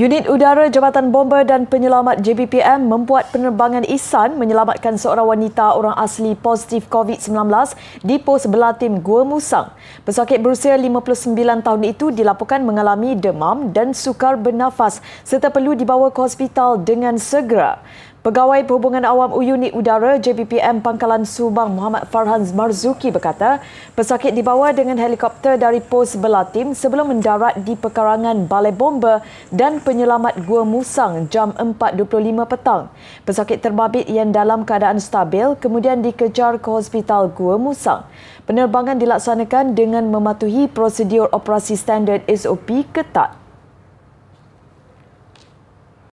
Unit Udara Jabatan Bomber dan Penyelamat JBPM membuat penerbangan Isan menyelamatkan seorang wanita orang asli positif COVID-19 di pos belatim Gua Musang. Pesakit berusia 59 tahun itu dilaporkan mengalami demam dan sukar bernafas serta perlu dibawa ke hospital dengan segera. Pegawai Perhubungan Awam Unit Udara JPPM Pangkalan Subang Muhammad Farhan Marzuki berkata, pesakit dibawa dengan helikopter dari pos Belatim sebelum mendarat di pekarangan Balai Bomba dan Penyelamat Gua Musang jam 4.25 petang. Pesakit terbabit yang dalam keadaan stabil kemudian dikejar ke Hospital Gua Musang. Penerbangan dilaksanakan dengan mematuhi prosedur operasi standard SOP ketat.